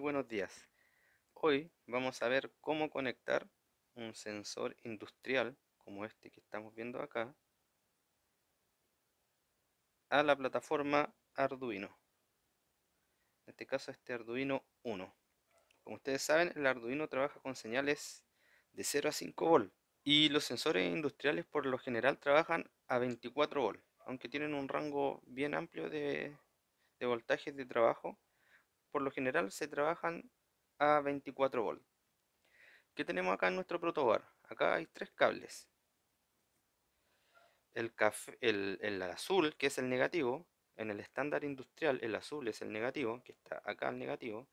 buenos días. Hoy vamos a ver cómo conectar un sensor industrial como este que estamos viendo acá a la plataforma Arduino. En este caso este Arduino 1. Como ustedes saben, el Arduino trabaja con señales de 0 a 5 volt y los sensores industriales por lo general trabajan a 24 volt, aunque tienen un rango bien amplio de, de voltajes de trabajo por lo general se trabajan a 24 volts. ¿Qué tenemos acá en nuestro protobar? Acá hay tres cables. El, azul, que es el negativo, en el estándar industrial el azul es el negativo, que está acá el negativo.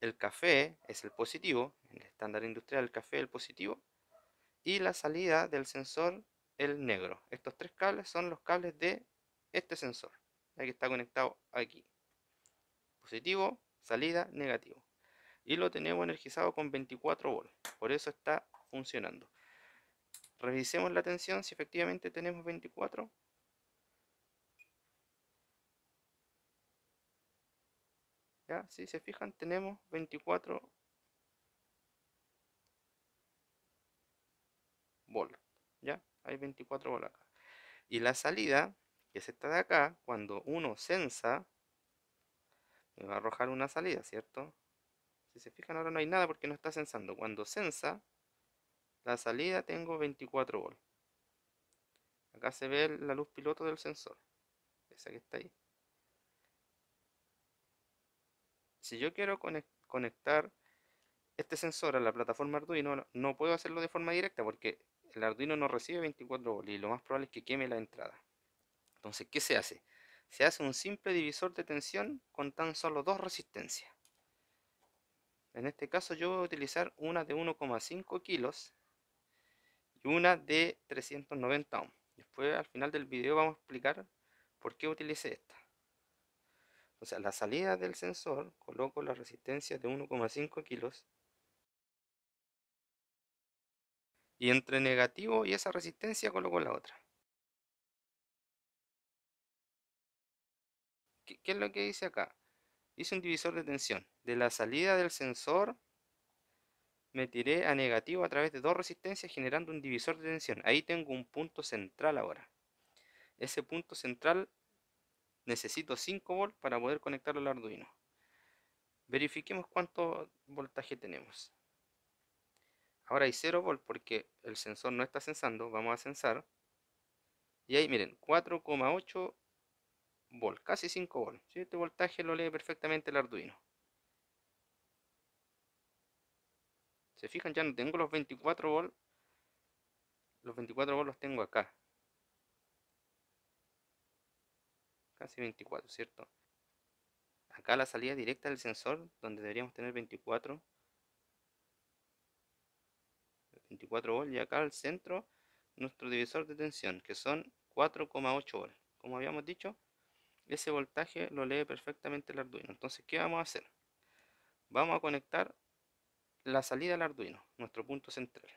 El café es el positivo, en el estándar industrial el café es el positivo. Y la salida del sensor el negro. Estos tres cables son los cables de este sensor, el que está conectado aquí. Positivo, salida negativo y lo tenemos energizado con 24 volts por eso está funcionando revisemos la tensión si efectivamente tenemos 24 ya si se fijan tenemos 24 volts ya hay 24 volts acá y la salida que es esta de acá cuando uno sensa me va a arrojar una salida, ¿cierto? Si se fijan ahora no hay nada porque no está censando. Cuando censa, la salida tengo 24 volts. Acá se ve la luz piloto del sensor, esa que está ahí. Si yo quiero conectar este sensor a la plataforma Arduino, no puedo hacerlo de forma directa porque el Arduino no recibe 24 volts y lo más probable es que queme la entrada. Entonces, ¿qué se hace? se hace un simple divisor de tensión con tan solo dos resistencias. En este caso yo voy a utilizar una de 1,5 kilos y una de 390 ohm. Después al final del video vamos a explicar por qué utilicé esta. O sea, la salida del sensor coloco la resistencia de 1,5 kilos y entre negativo y esa resistencia coloco la otra. ¿Qué, es lo que dice acá? Hice un divisor de tensión. De la salida del sensor me tiré a negativo a través de dos resistencias generando un divisor de tensión. Ahí tengo un punto central ahora. Ese punto central necesito 5 volts para poder conectarlo al Arduino. Verifiquemos cuánto voltaje tenemos. Ahora hay 0 volts porque el sensor no está sensando. Vamos a censar Y ahí miren, 4,8 casi 5 volts. si Este voltaje lo lee perfectamente el Arduino. Se fijan, ya no tengo los 24 volts. Los 24 volts los tengo acá. Casi 24, ¿cierto? Acá la salida directa del sensor, donde deberíamos tener 24 24 volts y acá al centro nuestro divisor de tensión que son 4,8 volts como habíamos dicho ese voltaje lo lee perfectamente el Arduino. Entonces, ¿qué vamos a hacer? Vamos a conectar la salida al Arduino, nuestro punto central.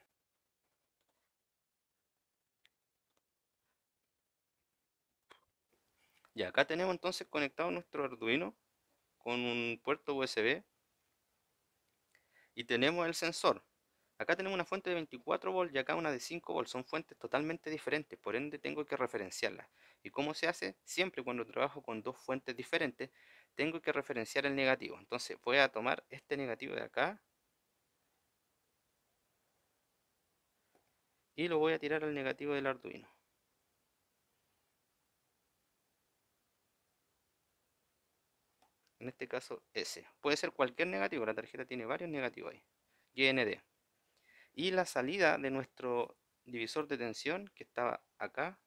Y acá tenemos entonces conectado nuestro Arduino con un puerto USB y tenemos el sensor Acá tenemos una fuente de 24 volts y acá una de 5 volts. Son fuentes totalmente diferentes, por ende tengo que referenciarlas. ¿Y cómo se hace? Siempre cuando trabajo con dos fuentes diferentes, tengo que referenciar el negativo. Entonces voy a tomar este negativo de acá. Y lo voy a tirar al negativo del Arduino. En este caso S. Puede ser cualquier negativo, la tarjeta tiene varios negativos ahí. GND y la salida de nuestro divisor de tensión que estaba acá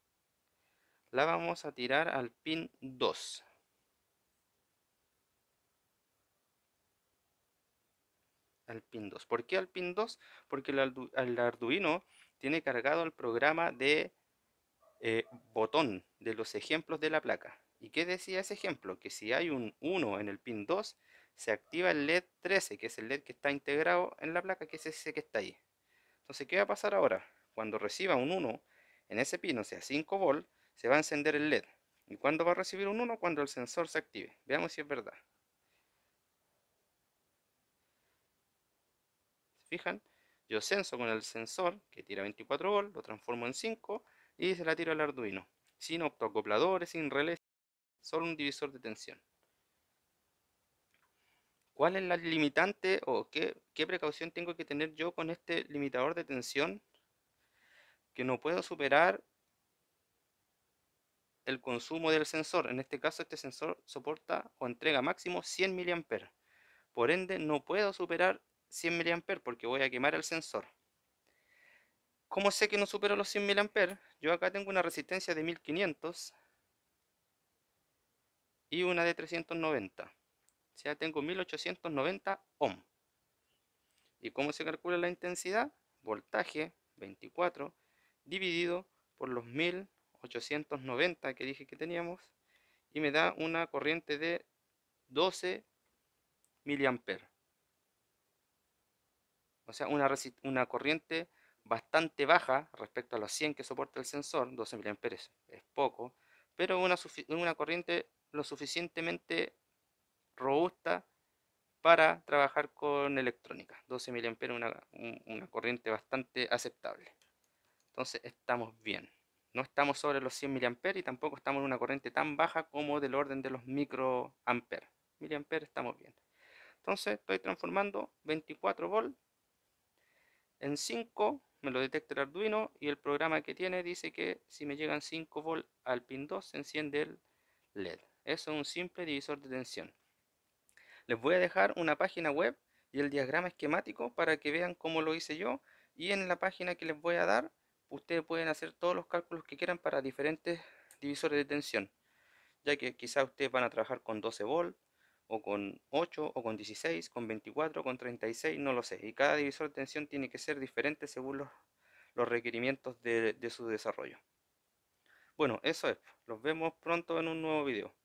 la vamos a tirar al pin 2 al pin 2 ¿por qué al pin 2? porque el, arduino tiene cargado el programa de eh, botón de los ejemplos de la placa ¿y qué decía ese ejemplo? que si hay un 1 en el pin 2 se activa el LED 13 que es el LED que está integrado en la placa que es ese que está ahí entonces, ¿qué va a pasar ahora? Cuando reciba un 1 en ese pin, o sea, 5 volts, se va a encender el LED. ¿Y cuándo va a recibir un 1? Cuando el sensor se active. Veamos si es verdad. ¿Se fijan? Yo censo con el sensor que tira 24 volts, lo transformo en 5 y se la tiro al Arduino. Sin optoacopladores, sin relés, solo un divisor de tensión. ¿Cuál es la limitante o qué ¿Qué precaución tengo que tener yo con este limitador de tensión? Que no puedo superar el consumo del sensor. En este caso, este sensor soporta o entrega máximo 100 mA. Por ende, no puedo superar 100 mA porque voy a quemar el sensor. ¿Cómo sé que no supero los 100 mA? Yo acá tengo una resistencia de 1500 y una de 390. O sea, tengo 1890 ohm. ¿Y cómo se calcula la intensidad? Voltaje 24 dividido por los 1890 que dije que teníamos y me da una corriente de 12 mA. O sea, una, una corriente bastante baja respecto a los 100 que soporta el sensor, 12 mA es poco, pero una, una corriente lo suficientemente robusta para trabajar con electrónica. 12 mA, es una corriente bastante aceptable. Entonces estamos bien. No estamos sobre los 100 mA y tampoco estamos en una corriente tan baja como del orden de los microamperes. Miliamperes estamos bien. Entonces estoy transformando 24 volt en 5, me lo detecta el Arduino y el programa que tiene dice que si me llegan 5 volt al pin 2 se enciende el LED. Eso es un simple divisor de tensión. Les voy a dejar una página web y el diagrama esquemático para que vean cómo lo hice yo y en la página que les voy a dar ustedes pueden hacer todos los cálculos que quieran para diferentes divisores de tensión ya que quizás ustedes van a trabajar con 12 volt o con 8 o con 16 con 24 con 36 no lo sé y cada divisor de tensión tiene que ser diferente según los, requerimientos de, de su desarrollo bueno eso es los pues, vemos pronto en un nuevo video